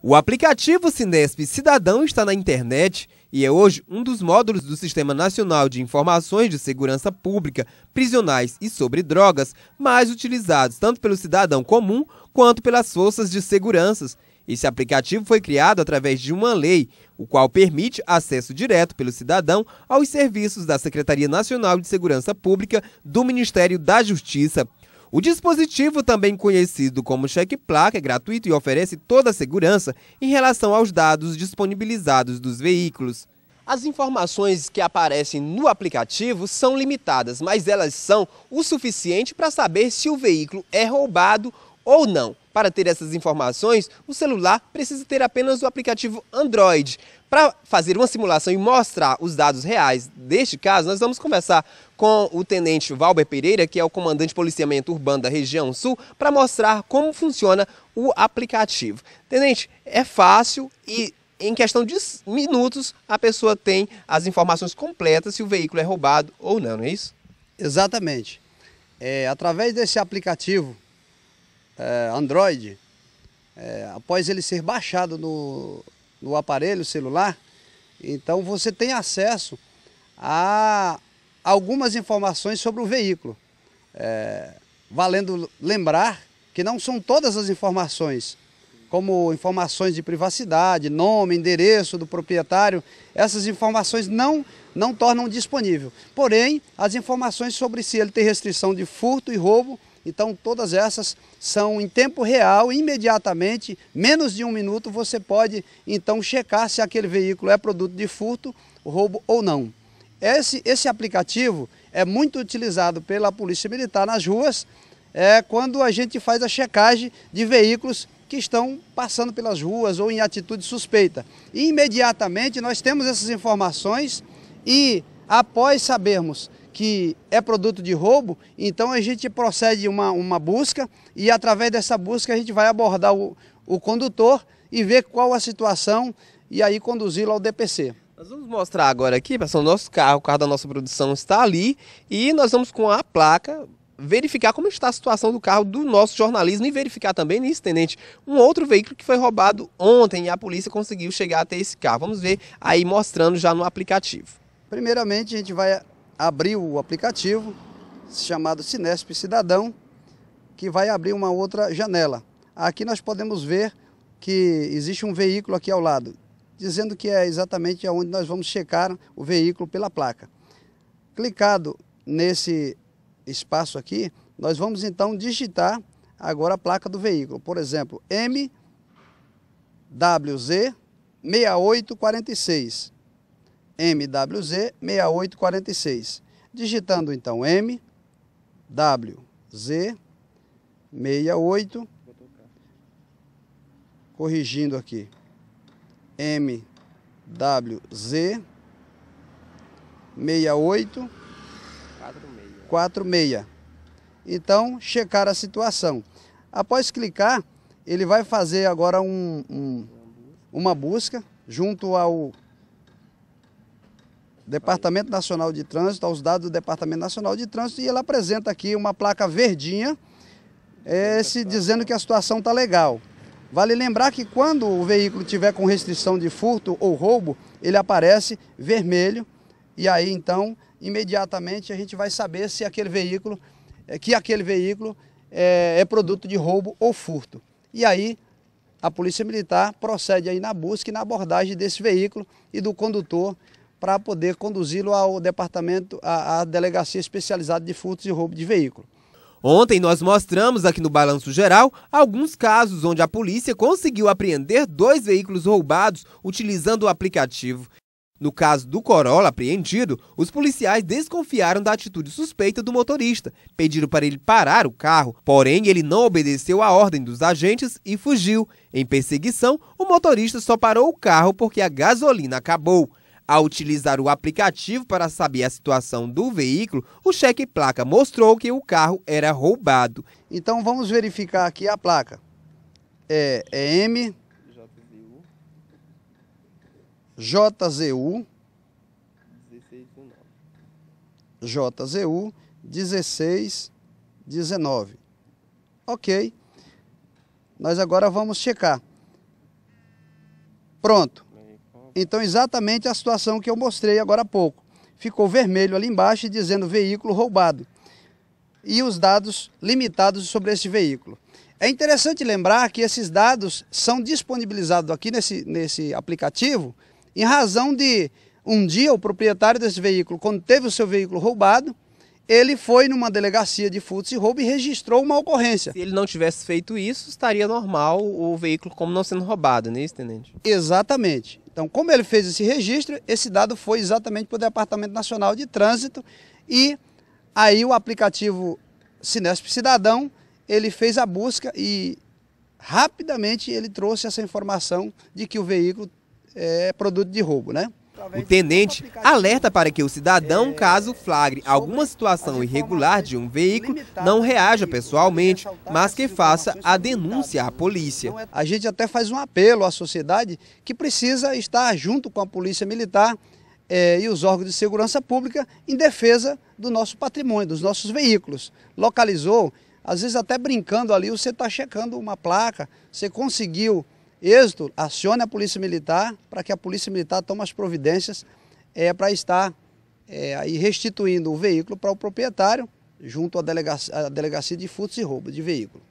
O aplicativo Sinesp Cidadão está na internet e é hoje um dos módulos do Sistema Nacional de Informações de Segurança Pública, Prisionais e sobre Drogas, mais utilizados tanto pelo cidadão comum quanto pelas forças de seguranças. Esse aplicativo foi criado através de uma lei, o qual permite acesso direto pelo cidadão aos serviços da Secretaria Nacional de Segurança Pública do Ministério da Justiça. O dispositivo, também conhecido como cheque-placa, é gratuito e oferece toda a segurança em relação aos dados disponibilizados dos veículos. As informações que aparecem no aplicativo são limitadas, mas elas são o suficiente para saber se o veículo é roubado ou não. Para ter essas informações, o celular precisa ter apenas o aplicativo Android. Para fazer uma simulação e mostrar os dados reais deste caso, nós vamos conversar com o tenente Valber Pereira, que é o comandante de policiamento urbano da região sul, para mostrar como funciona o aplicativo. Tenente, é fácil e em questão de minutos a pessoa tem as informações completas se o veículo é roubado ou não, não é isso? Exatamente. É, através desse aplicativo é, Android, é, após ele ser baixado no, no aparelho celular, então você tem acesso a algumas informações sobre o veículo. É, valendo lembrar que não são todas as informações, como informações de privacidade, nome, endereço do proprietário, essas informações não, não tornam disponível. Porém, as informações sobre se ele tem restrição de furto e roubo, então todas essas são em tempo real, imediatamente, menos de um minuto, você pode então checar se aquele veículo é produto de furto, roubo ou não. Esse, esse aplicativo é muito utilizado pela Polícia Militar nas ruas é, quando a gente faz a checagem de veículos que estão passando pelas ruas ou em atitude suspeita. E imediatamente nós temos essas informações e após sabermos que é produto de roubo, então a gente procede uma, uma busca e através dessa busca a gente vai abordar o, o condutor e ver qual a situação e aí conduzi-lo ao DPC. Nós vamos mostrar agora aqui, pessoal, o nosso carro, o carro da nossa produção está ali e nós vamos com a placa verificar como está a situação do carro do nosso jornalismo e verificar também nisso, né, tenente, um outro veículo que foi roubado ontem e a polícia conseguiu chegar até esse carro. Vamos ver aí mostrando já no aplicativo. Primeiramente, a gente vai abrir o aplicativo chamado Sinesp Cidadão, que vai abrir uma outra janela. Aqui nós podemos ver que existe um veículo aqui ao lado dizendo que é exatamente aonde nós vamos checar o veículo pela placa. Clicado nesse espaço aqui, nós vamos então digitar agora a placa do veículo. Por exemplo, MWZ 6846. MWZ 6846. Digitando então MWZ 68 corrigindo aqui. MWZ 6846. Então, checar a situação. Após clicar, ele vai fazer agora um, um, uma busca junto ao Departamento Nacional de Trânsito, aos dados do Departamento Nacional de Trânsito, e ele apresenta aqui uma placa verdinha, eh, se dizendo que a situação está legal. Vale lembrar que quando o veículo tiver com restrição de furto ou roubo, ele aparece vermelho e aí então imediatamente a gente vai saber se aquele veículo, é, que aquele veículo é, é produto de roubo ou furto. E aí a Polícia Militar procede aí na busca e na abordagem desse veículo e do condutor para poder conduzi-lo ao departamento, à, à delegacia especializada de furtos e roubo de veículo. Ontem nós mostramos aqui no Balanço Geral alguns casos onde a polícia conseguiu apreender dois veículos roubados utilizando o aplicativo. No caso do Corolla apreendido, os policiais desconfiaram da atitude suspeita do motorista, pediram para ele parar o carro, porém ele não obedeceu à ordem dos agentes e fugiu. Em perseguição, o motorista só parou o carro porque a gasolina acabou. Ao utilizar o aplicativo para saber a situação do veículo, o cheque placa mostrou que o carro era roubado. Então vamos verificar aqui a placa. É, é M JZU JZU 1619. OK. Nós agora vamos checar. Pronto. Então, exatamente a situação que eu mostrei agora há pouco. Ficou vermelho ali embaixo dizendo veículo roubado e os dados limitados sobre esse veículo. É interessante lembrar que esses dados são disponibilizados aqui nesse, nesse aplicativo em razão de um dia o proprietário desse veículo, quando teve o seu veículo roubado, ele foi numa delegacia de furto e roubo e registrou uma ocorrência. Se ele não tivesse feito isso, estaria normal o veículo como não sendo roubado, não é isso, Tenente? Exatamente. Então, como ele fez esse registro, esse dado foi exatamente para o Departamento Nacional de Trânsito e aí o aplicativo Sinesp Cidadão, ele fez a busca e rapidamente ele trouxe essa informação de que o veículo eh, é produto de roubo, né? O tenente alerta para que o cidadão, é, caso flagre alguma situação irregular de um veículo, não reaja pessoalmente, mas que faça a denúncia à polícia. É a gente até faz um apelo à sociedade que precisa estar junto com a Polícia Militar é, e os órgãos de segurança pública em defesa do nosso patrimônio, dos nossos veículos. Localizou, às vezes até brincando ali, você está checando uma placa, você conseguiu Êxito, acione a Polícia Militar para que a Polícia Militar tome as providências é, para estar é, aí restituindo o veículo para o proprietário junto à delegacia, à delegacia de furtos e roubo de veículo.